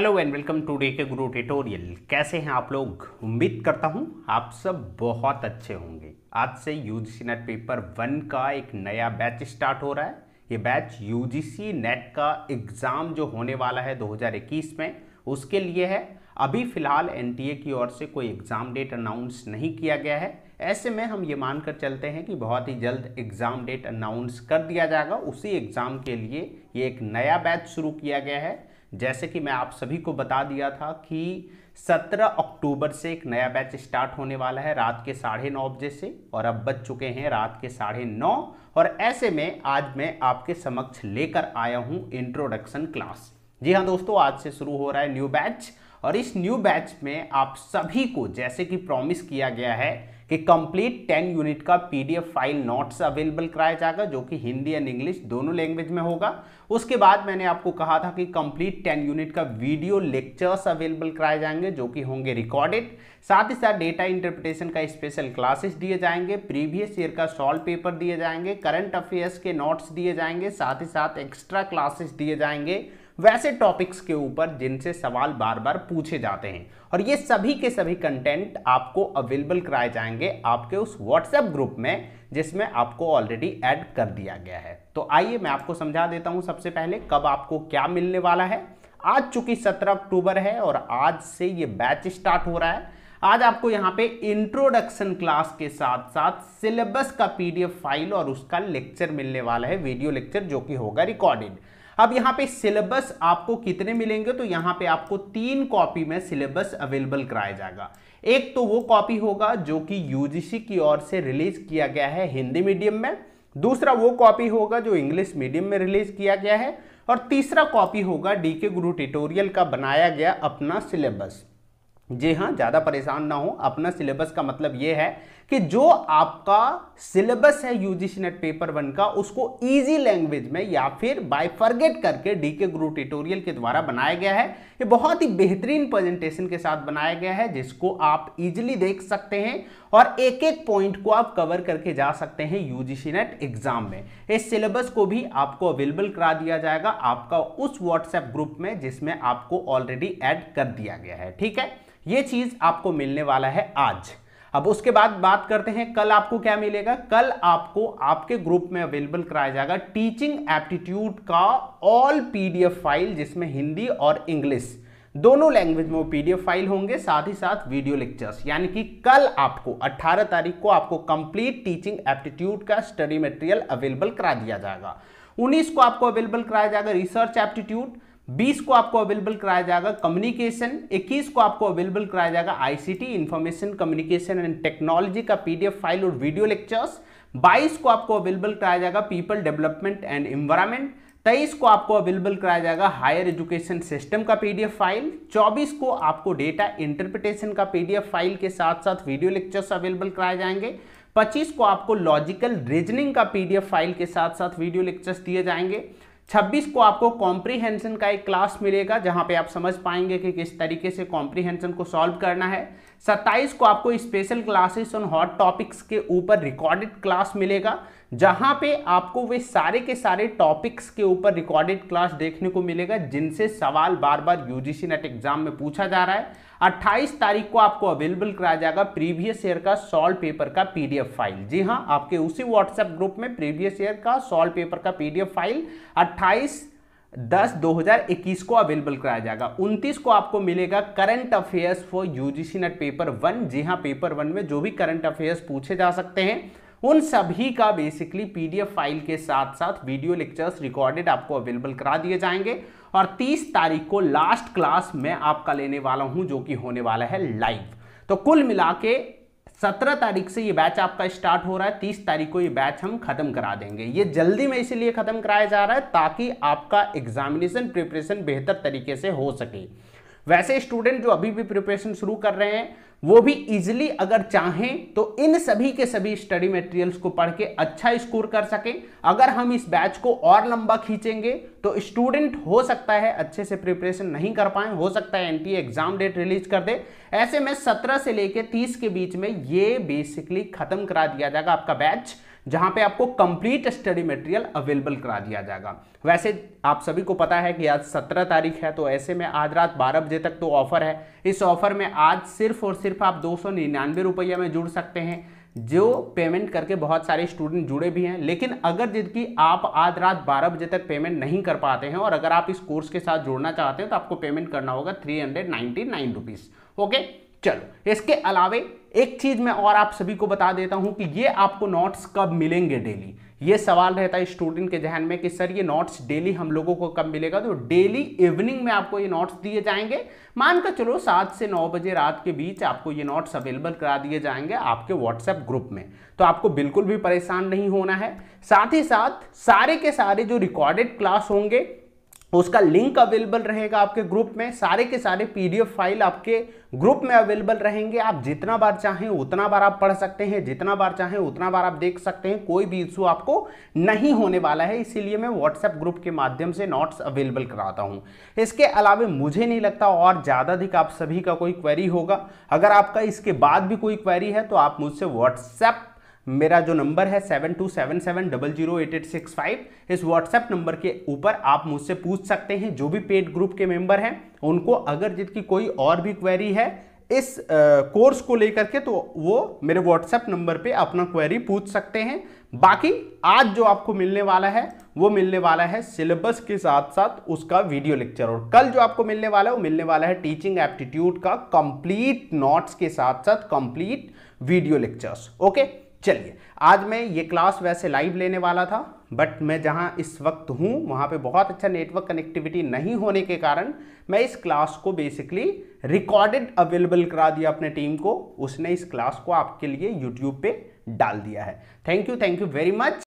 hello and welcome to D K Guru tutorial कैसे हैं आप लोग उम्मीद करता हूं आप सब बहुत अच्छे होंगे आज से U G net paper one का एक नया बैच स्टार्ट हो रहा है ये बैच यू नेट का एग्ज़ाम जो होने वाला है 2021 में उसके लिए है अभी फ़िलहाल एन की ओर से कोई एग्ज़ाम डेट अनाउंस नहीं किया गया है ऐसे में हम ये मानकर चलते हैं कि बहुत ही जल्द एग्ज़ाम डेट अनाउंस कर दिया जाएगा उसी एग्ज़ाम के लिए ये एक नया बैच शुरू किया गया है जैसे कि मैं आप सभी को बता दिया था कि 17 अक्टूबर से एक नया बैच स्टार्ट होने वाला है रात के साढ़े नौ बजे से और अब बज चुके हैं रात के साढ़े नौ और ऐसे में आज मैं आपके समक्ष लेकर आया हूं इंट्रोडक्शन क्लास जी हां दोस्तों आज से शुरू हो रहा है न्यू बैच और इस न्यू बैच में आप सभी को जैसे कि प्रॉमिस किया गया है कि कंप्लीट टेन यूनिट का पीडीएफ फाइल नोट्स अवेलेबल कराया जाएगा जो कि हिंदी एंड इंग्लिश दोनों लैंग्वेज में होगा उसके बाद मैंने आपको कहा था कि कंप्लीट टेन यूनिट का वीडियो लेक्चर्स अवेलेबल कराए जाएंगे जो कि होंगे रिकॉर्डेड साथ ही साथ डेटा इंटरप्रिटेशन का स्पेशल क्लासेस दिए जाएंगे प्रीवियस ईयर का सॉल्व पेपर दिए जाएंगे करंट अफेयर्स के नोट्स दिए जाएंगे साथ ही साथ एक्स्ट्रा क्लासेस दिए जाएंगे वैसे टॉपिक्स के ऊपर जिनसे सवाल बार बार पूछे जाते हैं और ये सभी के सभी कंटेंट आपको अवेलेबल कराए जाएंगे आपके उस व्हाट्सएप ग्रुप में जिसमें आपको ऑलरेडी ऐड कर दिया गया है तो आइए मैं आपको समझा देता हूँ सबसे पहले कब आपको क्या मिलने वाला है आज चूंकि सत्रह अक्टूबर है और आज से ये बैच स्टार्ट हो रहा है आज आपको यहाँ पे इंट्रोडक्शन क्लास के साथ साथ सिलेबस का पीडीएफ फाइल और उसका लेक्चर मिलने वाला है वीडियो लेक्चर जो कि होगा रिकॉर्डेड अब यहां पे सिलेबस आपको कितने मिलेंगे तो यहां पे आपको तीन कॉपी में सिलेबस अवेलेबल कराया जाएगा एक तो वो कॉपी होगा जो कि यूजीसी की ओर से रिलीज किया गया है हिंदी मीडियम में दूसरा वो कॉपी होगा जो इंग्लिश मीडियम में रिलीज किया गया है और तीसरा कॉपी होगा डीके गुरु ट्यूटोरियल का बनाया गया अपना सिलेबस जी हाँ ज़्यादा परेशान ना हो अपना सिलेबस का मतलब यह है कि जो आपका सिलेबस है यूजीसी नेट पेपर वन का उसको इजी लैंग्वेज में या फिर बाय फॉरगेट करके डीके गुरु ट्यूटोरियल के द्वारा बनाया गया है ये बहुत ही बेहतरीन प्रेजेंटेशन के साथ बनाया गया है जिसको आप इजीली देख सकते हैं और एक एक पॉइंट को आप कवर करके जा सकते हैं यूजीसी नेट एग्जाम में इस सिलेबस को भी आपको अवेलेबल करा दिया जाएगा आपका उस व्हाट्सएप ग्रुप में जिसमें आपको ऑलरेडी एड कर दिया गया है ठीक है ये चीज आपको मिलने वाला है आज अब उसके बाद बात करते हैं कल आपको क्या मिलेगा कल आपको आपके ग्रुप में अवेलेबल कराया जाएगा टीचिंग एप्टीट्यूड का ऑल पीडीएफ फाइल जिसमें हिंदी और इंग्लिश दोनों लैंग्वेज में वो पीडीएफ फाइल होंगे साथ ही साथ वीडियो लेक्चर्स यानी कि कल आपको 18 तारीख को आपको कंप्लीट टीचिंग एप्टीट्यूड का स्टडी मटेरियल अवेलेबल करा दिया जाएगा 19 को आपको अवेलेबल कराया जाएगा रिसर्च एप्टीट्यूड बीस को आपको अवेलेबल कराया जाएगा कम्युनिकेशन इक्कीस को आपको अवेलेबल कराया जाएगा ICT information communication and technology का पीडीएफ फाइल और वीडियो लेक्चर्स बाईस को आपको अवेलेबल कराया जाएगा पीपल डेवलपमेंट एंड एनवायरमेंट तेईस को आपको अवेलेबल कराया जाएगा हायर एजुकेशन सिस्टम का पीडीएफ फाइल चौबीस को आपको डेटा इंटरप्रिटेशन का पीडीएफ फाइल के साथ साथ वीडियो लेक्चर्स अवेलेबल कराए जाएंगे पच्चीस को आपको लॉजिकल रीजनिंग का पीडीएफ फाइल के साथ साथ वीडियो लेक्चर्स दिए जाएंगे छब्बीस को आपको कॉम्प्रीहेंशन का एक क्लास मिलेगा जहां पे आप समझ पाएंगे कि किस तरीके से कॉम्प्रीहेंशन को सॉल्व करना है सत्ताईस को आपको special classes on hot topics के ऊपर रिकॉर्डेड क्लास मिलेगा जहां पे आपको वे सारे के सारे टॉपिक्स के ऊपर रिकॉर्डेड क्लास देखने को मिलेगा जिनसे सवाल बार बार यूजीसी नेट एग्जाम में पूछा जा रहा है 28 तारीख को आपको अवेलेबल कराया जाएगा प्रीवियस ईयर का सॉल्व पेपर का पीडीएफ फाइल जी हाँ आपके उसी व्हाट्सएप ग्रुप में प्रीवियस ईयर का सॉल्व पेपर का पीडीएफ फाइल 28 दस 2021 को अवेलेबल कराया जाएगा 29 को आपको मिलेगा current affairs for UGC net paper one जी हाँ पेपर वन में जो भी करंट अफेयर्स पूछे जा सकते हैं उन सभी का बेसिकली पीडीएफ फाइल के साथ साथ वीडियो लेक्चर्स रिकॉर्डेड आपको अवेलेबल करा दिए जाएंगे और 30 तारीख को लास्ट क्लास मैं आपका लेने वाला हूं जो कि होने वाला है लाइव तो कुल मिला के सत्रह तारीख से ये बैच आपका स्टार्ट हो रहा है तीस तारीख को ये बैच हम खत्म करा देंगे ये जल्दी में इसीलिए खत्म कराया जा रहा है ताकि आपका एग्जामिनेशन प्रिपरेशन बेहतर तरीके से हो सके वैसे स्टूडेंट जो अभी भी प्रिपरेशन शुरू कर रहे हैं वो भी इजिली अगर चाहें तो इन सभी के सभी स्टडी मटेरियल्स को पढ़ के अच्छा स्कोर कर सकें अगर हम इस बैच को और लंबा खींचेंगे तो स्टूडेंट हो सकता है अच्छे से प्रिपरेशन नहीं कर पाए हो सकता है एनटीए एग्जाम डेट रिलीज कर दे ऐसे में 17 से लेकर 30 के बीच में ये बेसिकली खत्म करा दिया जाएगा आपका बैच जहां पे आपको कंप्लीट स्टडी मटेरियल अवेलेबल करा दिया जाएगा वैसे आप सभी को पता है कि आज सत्रह तारीख है तो ऐसे में आज रात बारह बजे तक तो ऑफर है इस ऑफर में आज सिर्फ और सिर्फ आप दो सौ निन्यानवे में जुड़ सकते हैं जो पेमेंट करके बहुत सारे स्टूडेंट जुड़े भी हैं लेकिन अगर जिनकी आप आज रात 12 बजे तक पेमेंट नहीं कर पाते हैं और अगर आप इस कोर्स के साथ जुड़ना चाहते हैं तो आपको पेमेंट करना होगा three hundred ninety nine rupees okay चलो इसके अलावे एक चीज मैं और आप सभी को बता देता हूं कि ये आपको नोट्स कब मिलेंगे डेली ये सवाल रहता है स्टूडेंट के जहन में कि सर ये नोट्स डेली हम लोगों को कब मिलेगा तो डेली इवनिंग में आपको ये नोट्स दिए जाएंगे मानकर चलो सात से नौ बजे रात के बीच आपको ये नोट्स अवेलेबल करा दिए जाएंगे आपके व्हाट्सएप ग्रुप में तो आपको बिल्कुल भी परेशान नहीं होना है साथ ही साथ सारे के सारे जो रिकॉर्डेड क्लास होंगे उसका लिंक अवेलेबल रहेगा आपके ग्रुप में सारे के सारे पीडीएफ फाइल आपके ग्रुप में अवेलेबल रहेंगे आप जितना बार चाहें उतना बार आप पढ़ सकते हैं जितना बार चाहें उतना बार आप देख सकते हैं कोई भी इशू आपको नहीं होने वाला है इसीलिए मैं व्हाट्सएप ग्रुप के माध्यम से नोट्स अवेलेबल कराता हूँ इसके अलावा मुझे नहीं लगता और ज़्यादा अधिक आप सभी का कोई क्वेरी होगा अगर आपका इसके बाद भी कोई क्वेरी है तो आप मुझसे व्हाट्सएप मेरा जो नंबर है seven two seven seven double zero eight eight six five इस व्हाट्सएप नंबर के ऊपर आप मुझसे पूछ सकते हैं जो भी पेड ग्रुप के मेंबर हैं उनको अगर जिनकी कोई और भी क्वेरी है इस कोर्स को लेकर के तो वो मेरे व्हाट्सएप नंबर पे अपना क्वेरी पूछ सकते हैं बाकी आज जो आपको मिलने वाला है वो मिलने वाला है सिलेबस के साथ साथ उसका वीडियो लेक्चर और कल जो आपको मिलने वाला है वो मिलने वाला है टीचिंग एप्टीट्यूड का कंप्लीट नोट्स के साथ साथ कंप्लीट वीडियो लेक्चर्स ओके चलिए आज मैं ये क्लास वैसे लाइव लेने वाला था बट मैं जहाँ इस वक्त हूँ वहाँ पे बहुत अच्छा नेटवर्क कनेक्टिविटी नहीं होने के कारण मैं इस क्लास को बेसिकली रिकॉर्डेड अवेलेबल करा दिया अपने टीम को उसने इस क्लास को आपके लिए यूट्यूब पे डाल दिया है thank you thank you very much